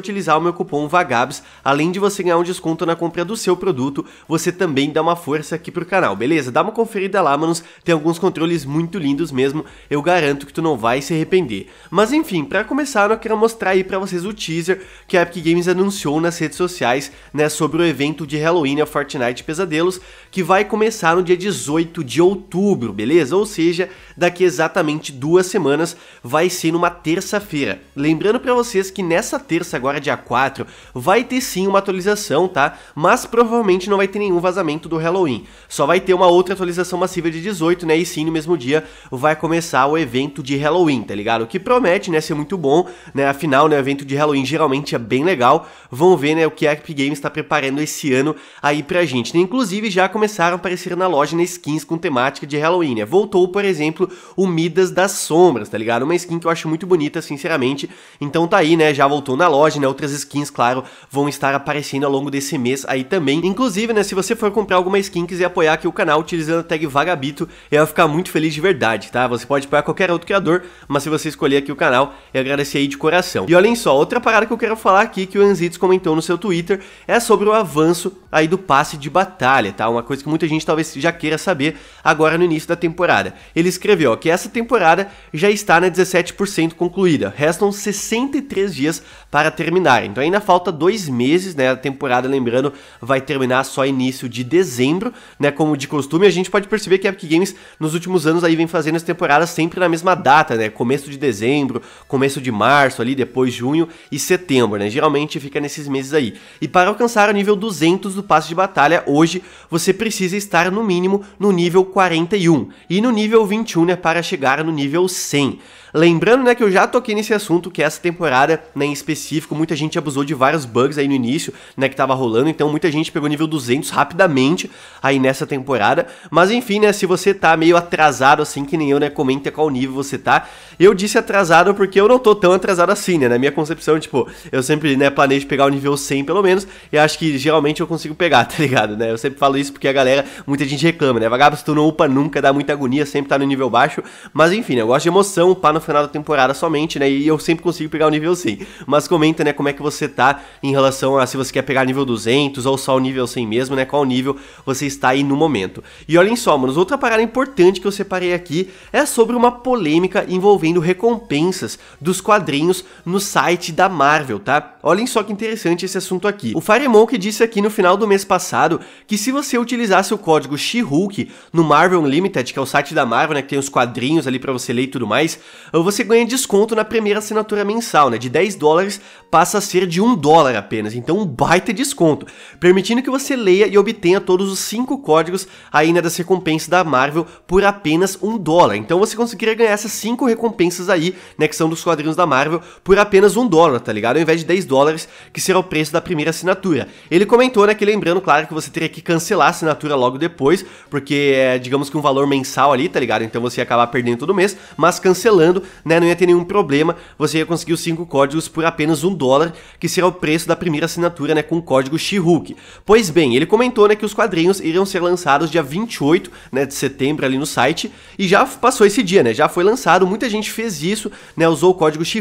utilizar o meu cupom VAGABS, além de você ganhar um desconto na compra do seu produto, você também dá uma força aqui pro canal, beleza? Dá uma conferida lá, manos, tem alguns controles muito lindos mesmo, eu garanto que tu não vai se arrepender. Mas enfim, para começar, eu quero mostrar aí para vocês o teaser que a Epic Games anunciou nas redes sociais, né, sobre o evento de Halloween a né, Fortnite Pesadelos, que vai começar no dia 18 de outubro, beleza? Ou seja, daqui exatamente duas semanas, vai ser numa terça-feira. Lembrando para vocês que nessa terça agora agora dia 4, vai ter sim uma atualização, tá? Mas provavelmente não vai ter nenhum vazamento do Halloween. Só vai ter uma outra atualização massiva de 18, né? E sim, no mesmo dia vai começar o evento de Halloween, tá ligado? O que promete, né, ser muito bom, né? Afinal, né, o evento de Halloween geralmente é bem legal. Vão ver, né, o que a Epic Games está preparando esse ano aí pra gente. Né? Inclusive, já começaram a aparecer na loja né, skins com temática de Halloween, né? Voltou, por exemplo, o Midas das Sombras, tá ligado? Uma skin que eu acho muito bonita, sinceramente. Então tá aí, né? Já voltou na loja, né? Outras skins, claro, vão estar aparecendo ao longo desse mês aí também. Inclusive, né, se você for comprar alguma skin e quiser apoiar aqui o canal utilizando a tag Vagabito, eu vou ficar muito feliz de verdade, tá? Você pode apoiar qualquer outro criador, mas se você escolher aqui o canal, eu agradecer aí de coração. E olhem só, outra parada que eu quero falar aqui que o Anzitos comentou no seu Twitter é sobre o avanço aí do passe de batalha, tá? Uma coisa que muita gente talvez já queira saber agora no início da temporada. Ele escreveu ó, que essa temporada já está na 17% concluída. Restam 63 dias para terminar. Então ainda falta dois meses, né? A temporada, lembrando, vai terminar só início de dezembro, né? Como de costume, a gente pode perceber que a Epic Games nos últimos anos aí vem fazendo as temporadas sempre na mesma data, né? Começo de dezembro, começo de março ali, depois junho e setembro, né? Geralmente fica nesses meses aí. E para alcançar o nível 200 do passe de batalha hoje, você precisa estar no mínimo no nível 41 e no nível 21 né, para chegar no nível 100. Lembrando, né, que eu já toquei nesse assunto, que essa temporada, né, em específico, muita gente abusou de vários bugs aí no início, né, que tava rolando, então muita gente pegou nível 200 rapidamente aí nessa temporada. Mas enfim, né, se você tá meio atrasado assim que nem eu, né, comenta qual nível você tá. Eu disse atrasado porque eu não tô tão atrasado assim, né, na minha concepção, tipo, eu sempre, né, planejo pegar o nível 100 pelo menos, e acho que geralmente eu consigo pegar, tá ligado, né? Eu sempre falo isso porque a galera, muita gente reclama, né? Vagabundo, tu não upa nunca, dá muita agonia, sempre tá no nível baixo. Mas enfim, né, eu gosto de emoção, pá no no final da temporada somente, né? E eu sempre consigo pegar o nível 100. Mas comenta, né, como é que você tá em relação a se você quer pegar nível 200 ou só o nível 100 mesmo, né? Qual nível você está aí no momento. E olhem só, manos, outra parada importante que eu separei aqui é sobre uma polêmica envolvendo recompensas dos quadrinhos no site da Marvel, tá? Olhem só que interessante esse assunto aqui. O Firemonk disse aqui no final do mês passado que se você utilizasse o código She-Hulk no Marvel Unlimited, que é o site da Marvel, né, que tem os quadrinhos ali para você ler e tudo mais, você ganha desconto na primeira assinatura mensal, né? De 10 dólares passa a ser de 1 dólar apenas, então um baita desconto, permitindo que você leia e obtenha todos os 5 códigos aí né, das recompensas da Marvel por apenas 1 dólar. Então você conseguiria ganhar essas 5 recompensas aí, né, que são dos quadrinhos da Marvel, por apenas 1 dólar, tá ligado? Ao invés de 10 dólares, que será o preço da primeira assinatura. Ele comentou, né, que lembrando, claro, que você teria que cancelar a assinatura logo depois, porque é, digamos que um valor mensal ali, tá ligado? Então você ia acabar perdendo todo mês, mas cancelando comprando, né, não ia ter nenhum problema, você ia conseguir os cinco códigos por apenas um dólar, que será o preço da primeira assinatura né, com o código she Pois bem, ele comentou né, que os quadrinhos iriam ser lançados dia 28 né, de setembro ali no site, e já passou esse dia, né, já foi lançado, muita gente fez isso, né, usou o código she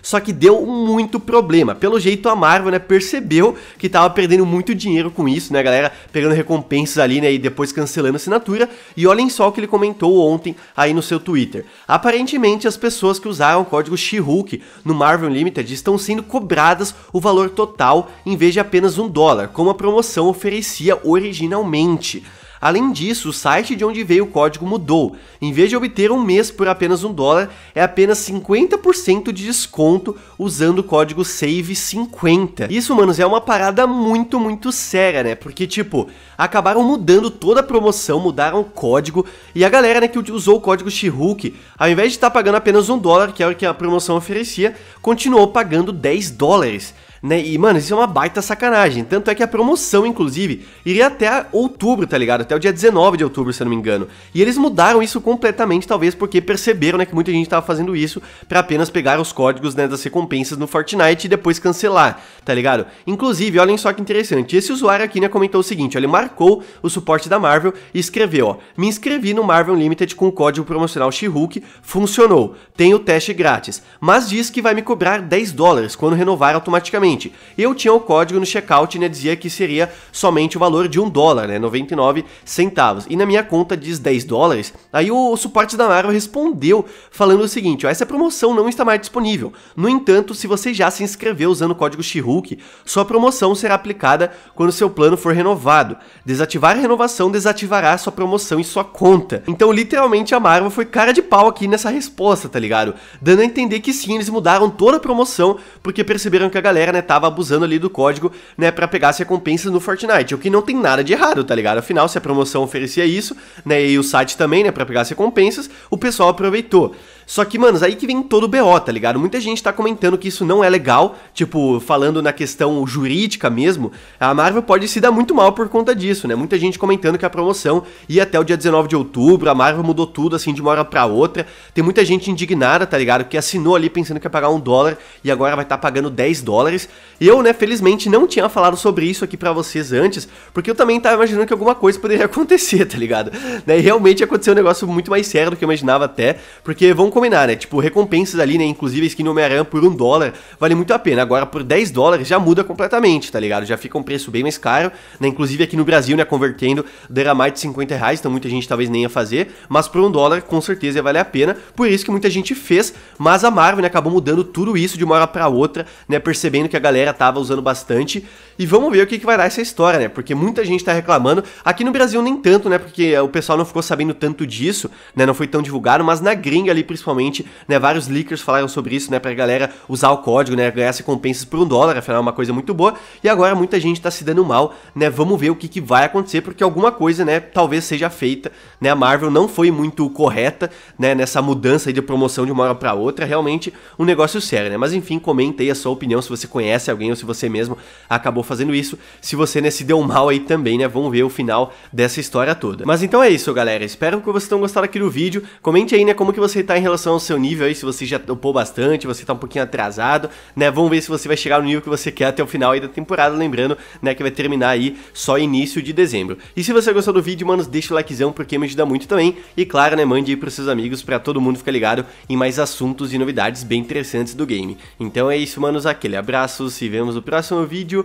só que deu muito problema. Pelo jeito a Marvel né, percebeu que estava perdendo muito dinheiro com isso, né, a galera pegando recompensas ali né, e depois cancelando a assinatura, e olhem só o que ele comentou ontem aí no seu Twitter. Aparentemente, as pessoas que usaram o código She-Hulk no Marvel Unlimited estão sendo cobradas o valor total em vez de apenas um dólar, como a promoção oferecia originalmente. Além disso, o site de onde veio o código mudou. Em vez de obter um mês por apenas um dólar, é apenas 50% de desconto usando o código SAVE50. Isso, manos, é uma parada muito, muito séria, né? Porque, tipo, acabaram mudando toda a promoção, mudaram o código, e a galera né, que usou o código Shihulk, ao invés de estar tá pagando apenas um dólar, que era é o que a promoção oferecia, continuou pagando 10 dólares né? E, mano, isso é uma baita sacanagem. Tanto é que a promoção, inclusive, iria até outubro, tá ligado? Até o dia 19 de outubro, se eu não me engano. E eles mudaram isso completamente, talvez porque perceberam, né, que muita gente tava fazendo isso para apenas pegar os códigos, né, das recompensas no Fortnite e depois cancelar, tá ligado? Inclusive, olhem só que interessante. Esse usuário aqui, né, comentou o seguinte, ó, ele marcou o suporte da Marvel e escreveu, ó, me inscrevi no Marvel Limited com o código promocional She-Hulk, funcionou, tem o teste grátis, mas diz que vai me cobrar 10 dólares quando renovar automaticamente seguinte, eu tinha o código no checkout, né, dizia que seria somente o valor de 1 dólar, né, 99 centavos. E na minha conta diz 10 dólares. Aí o, o suporte da Marvel respondeu falando o seguinte, ó, essa promoção não está mais disponível. No entanto, se você já se inscreveu usando o código Shihulk, sua promoção será aplicada quando seu plano for renovado. Desativar a renovação desativará sua promoção em sua conta. Então, literalmente, a Marvel foi cara de pau aqui nessa resposta, tá ligado? Dando a entender que sim, eles mudaram toda a promoção porque perceberam que a galera, né, tava abusando ali do código, né, para pegar as recompensas no Fortnite, o que não tem nada de errado, tá ligado? Afinal, se a promoção oferecia isso, né, e o site também, né, para pegar as recompensas, o pessoal aproveitou. Só que, mano, aí que vem todo o BO, tá ligado? Muita gente tá comentando que isso não é legal, tipo, falando na questão jurídica mesmo, a Marvel pode se dar muito mal por conta disso, né? Muita gente comentando que a promoção ia até o dia 19 de outubro, a Marvel mudou tudo assim de uma hora pra outra. Tem muita gente indignada, tá ligado? Que assinou ali pensando que ia pagar um dólar e agora vai estar tá pagando 10 dólares. Eu, né, felizmente não tinha falado sobre isso aqui para vocês antes, porque eu também tava imaginando que alguma coisa poderia acontecer, tá ligado? Né? E realmente aconteceu um negócio muito mais sério do que eu imaginava até, porque vão combinar, né? Tipo, recompensas ali, né? Inclusive skin Homem-Aranha por um dólar vale muito a pena. Agora, por 10 dólares já muda completamente, tá ligado? Já fica um preço bem mais caro, né? Inclusive aqui no Brasil, né? Convertendo, era mais de 50 reais, então muita gente talvez nem ia fazer. Mas por um dólar, com certeza ia valer a pena. Por isso que muita gente fez, mas a Marvel, né? Acabou mudando tudo isso de uma hora pra outra, né? Percebendo que a galera tava usando bastante. E vamos ver o que, que vai dar essa história, né? Porque muita gente tá reclamando. Aqui no Brasil nem tanto, né? Porque o pessoal não ficou sabendo tanto disso, né? Não foi tão divulgado, mas na gringa ali, principalmente, né? Vários leakers falaram sobre isso, né? Pra galera usar o código, né? Ganhar recompensas por um dólar, afinal é uma coisa muito boa. E agora muita gente tá se dando mal, né? Vamos ver o que, que vai acontecer, porque alguma coisa, né? Talvez seja feita, né? A Marvel não foi muito correta, né? Nessa mudança aí de promoção de uma hora pra outra. Realmente um negócio sério, né? Mas enfim, comenta aí a sua opinião, se você conhece alguém ou se você mesmo acabou acabou fazendo isso. Se você né, se deu mal aí também, né? Vamos ver o final dessa história toda. Mas então é isso, galera. Espero que vocês tenham gostado aqui do vídeo. Comente aí, né, como que você tá em relação ao seu nível aí, se você já topou bastante, você tá um pouquinho atrasado, né? Vamos ver se você vai chegar no nível que você quer até o final aí da temporada, lembrando, né, que vai terminar aí só início de dezembro. E se você gostou do vídeo, mano, deixa o likezão porque me ajuda muito também. E claro, né, mande aí pros seus amigos para todo mundo ficar ligado em mais assuntos e novidades bem interessantes do game. Então é isso, manos, aquele abraço, se vemos no próximo vídeo.